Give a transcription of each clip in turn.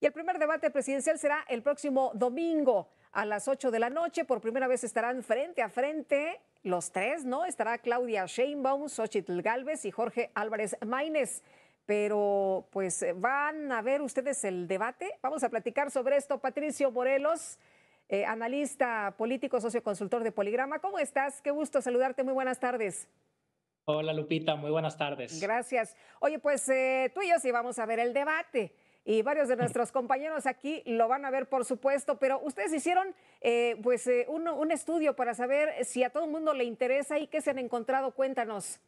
Y el primer debate presidencial será el próximo domingo a las 8 de la noche. Por primera vez estarán frente a frente los tres, ¿no? Estará Claudia Sheinbaum, Xochitl Galvez y Jorge Álvarez Maínez. Pero, pues, ¿van a ver ustedes el debate? Vamos a platicar sobre esto. Patricio Morelos, eh, analista político, socio consultor de Poligrama. ¿Cómo estás? Qué gusto saludarte. Muy buenas tardes. Hola Lupita, muy buenas tardes. Gracias. Oye, pues tuyos eh, tú y yo sí vamos a ver el debate y varios de nuestros compañeros aquí lo van a ver, por supuesto, pero ustedes hicieron eh, pues eh, un, estudio para saber si a todo el mundo le interesa y qué se han encontrado. Cuéntanos.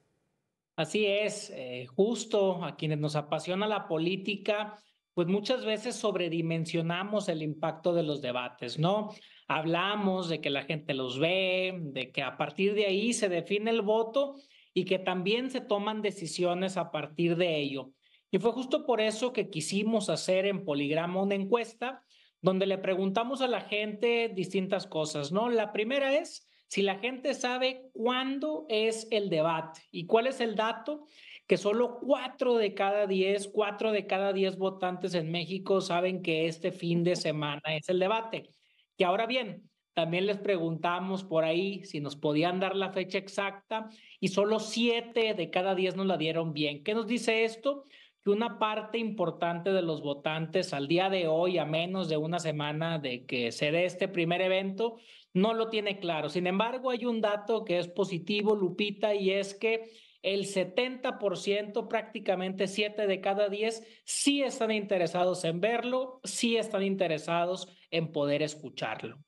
Así es, eh, justo a quienes nos apasiona la política, pues muchas veces sobredimensionamos el impacto de los debates, ¿no? Hablamos de que la gente los ve, de que a partir de ahí se define el voto y que también se toman decisiones a partir de ello. Y fue justo por eso que quisimos hacer en Poligrama una encuesta donde le preguntamos a la gente distintas cosas, ¿no? La primera es si la gente sabe cuándo es el debate y cuál es el dato que solo cuatro de cada diez, cuatro de cada diez votantes en México saben que este fin de semana es el debate. Y ahora bien, también les preguntamos por ahí si nos podían dar la fecha exacta y solo siete de cada diez nos la dieron bien. ¿Qué nos dice esto? que una parte importante de los votantes al día de hoy, a menos de una semana de que se dé este primer evento, no lo tiene claro. Sin embargo, hay un dato que es positivo, Lupita, y es que el 70%, prácticamente 7 de cada 10, sí están interesados en verlo, sí están interesados en poder escucharlo.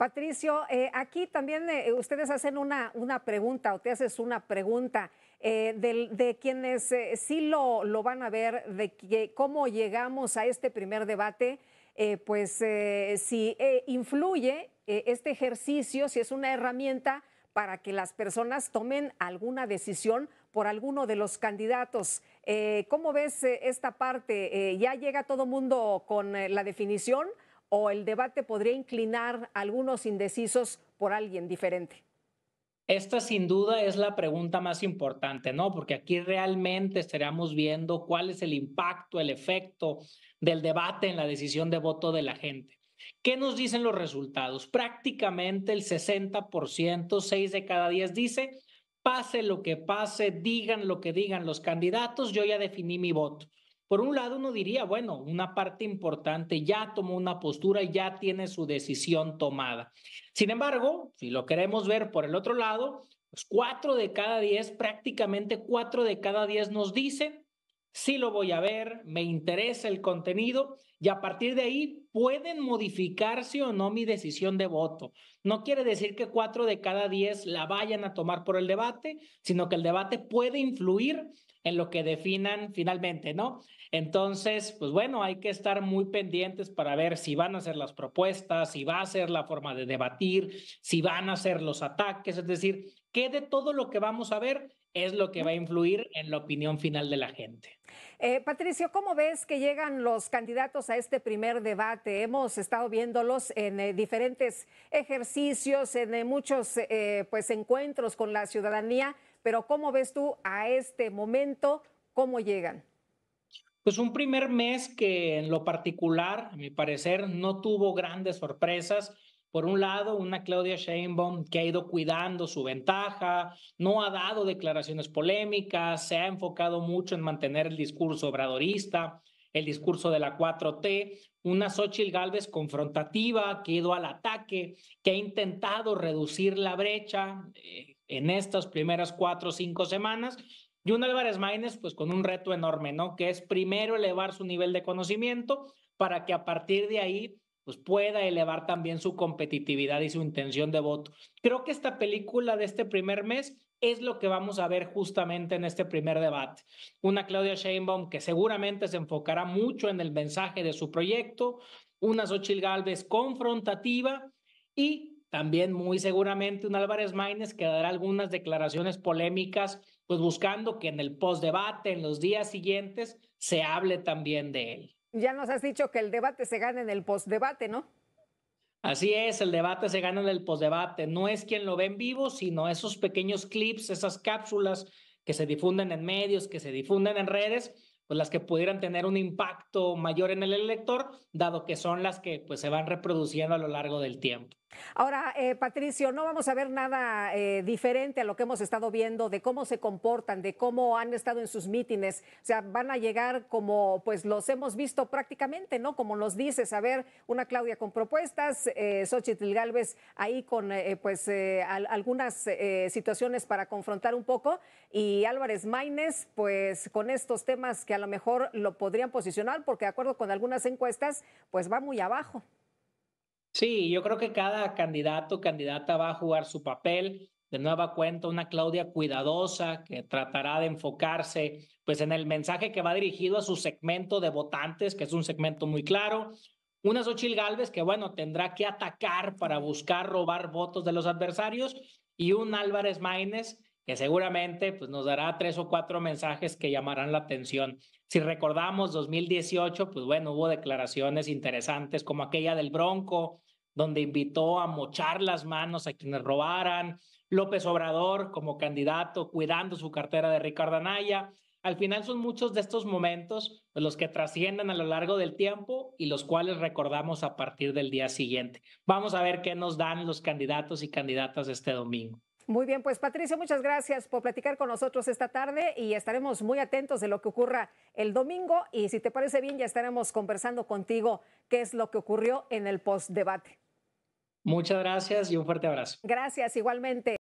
Patricio, eh, aquí también eh, ustedes hacen una, una pregunta o te haces una pregunta eh, de, quienes sí lo, van a ver, de que, cómo llegamos a este primer debate, pues si influye este ejercicio, si es una herramienta para que las personas tomen alguna decisión por alguno de los candidatos. ¿Cómo ves esta parte? ¿Ya llega todo el mundo con la definición? o el debate podría inclinar a algunos indecisos por alguien diferente? Esta sin duda es la pregunta más importante, ¿no? Porque aquí realmente estaremos viendo cuál es el impacto, el efecto del debate en la decisión de voto de la gente. ¿Qué nos dicen los resultados? Prácticamente el 60%, 6 de cada 10 dice, pase lo que pase, digan lo que digan los candidatos, yo ya definí mi voto. Por un lado, uno diría, bueno, una parte importante ya tomó una postura, y ya tiene su decisión tomada. Sin embargo, si lo queremos ver por el otro lado, pues cuatro de cada diez, prácticamente cuatro de cada diez nos dicen, sí lo voy a ver, me interesa el contenido, y a partir de ahí pueden modificarse o no mi decisión de voto. No quiere decir que cuatro de cada diez la vayan a tomar por el debate, sino que el debate puede influir en lo que definan finalmente, ¿no? Entonces, pues bueno, hay que estar muy pendientes para ver si van a ser las propuestas, si va a ser la forma de debatir, si van a ser los ataques, es decir, que de todo lo que vamos a ver es lo que va a influir en la opinión final de la gente. Eh, Patricio, ¿cómo ves que llegan los candidatos a este primer debate? Hemos estado viéndolos en eh, diferentes ejercicios, en eh, muchos pues, encuentros con la ciudadanía, pero ¿cómo ves tú a este momento? ¿Cómo llegan? Pues un primer mes que en lo particular, a mi parecer, no tuvo grandes sorpresas por un lado, una Claudia Sheinbaum que ha ido cuidando su ventaja, no ha dado declaraciones polémicas, se ha enfocado mucho en mantener el discurso obradorista, el discurso de la 4T, una Xochitl Galvez confrontativa que ha ido al ataque, que ha intentado reducir la brecha eh, en estas primeras cuatro o cinco semanas, y un Álvarez Maínez, pues con un reto enorme, ¿no? Que es primero elevar su nivel de conocimiento para que a partir de ahí pues pueda elevar también su competitividad y su intención de voto. Creo que esta película de este primer mes es lo que vamos a ver justamente en este primer debate. Una Claudia Sheinbaum que seguramente se enfocará mucho en el mensaje de su proyecto, una Xochitl Galvez confrontativa y también muy seguramente un Álvarez Maínez que dará algunas declaraciones polémicas, pues buscando que en el post-debate, en los días siguientes, se hable también de él. Ya nos has dicho que el debate se gana en el postdebate, ¿no? Así es, el debate se gana en el postdebate. No es quien lo ve en vivo, sino esos pequeños clips, esas cápsulas que se difunden en medios, que se difunden en redes, pues las que pudieran tener un impacto mayor en el elector, dado que son las que pues, se van reproduciendo a lo largo del tiempo. Ahora, eh, Patricio, no vamos a ver nada eh, diferente a lo que hemos estado viendo de cómo se comportan, de cómo han estado en sus mítines. O sea, van a llegar como pues los hemos visto prácticamente, ¿no? Como nos dices, a ver, una Claudia con propuestas, eh, Xochitl Galvez ahí con eh, pues algunas situaciones para confrontar un poco y Álvarez Maínez pues con estos temas que a lo mejor lo podrían posicionar porque de acuerdo con algunas encuestas pues va muy abajo. Sí, yo creo que cada candidato, o candidata va a jugar su papel. De nueva cuenta, una Claudia cuidadosa que tratará de enfocarse pues en el mensaje que va dirigido a su segmento de votantes, que es un segmento muy claro. Una Xochil Gálvez que, bueno, tendrá que atacar para buscar robar votos de los adversarios. Y un Álvarez Maínez seguramente pues, nos dará tres o cuatro mensajes que llamarán la atención. Si recordamos 2018, pues bueno, hubo declaraciones interesantes como aquella del Bronco, donde invitó a mochar las manos a quienes robaran, López Obrador como candidato cuidando su cartera de Ricardo Anaya. Al final son muchos de estos momentos pues, los que trascienden a lo largo del tiempo y los cuales recordamos a partir del día siguiente. Vamos a ver qué nos dan los candidatos y candidatas este domingo. Muy bien, pues Patricio, muchas gracias por platicar con nosotros esta tarde y estaremos muy atentos de lo que ocurra el domingo y si te parece bien ya estaremos conversando contigo qué es lo que ocurrió en el post debate. Muchas gracias y un fuerte abrazo. Gracias igualmente.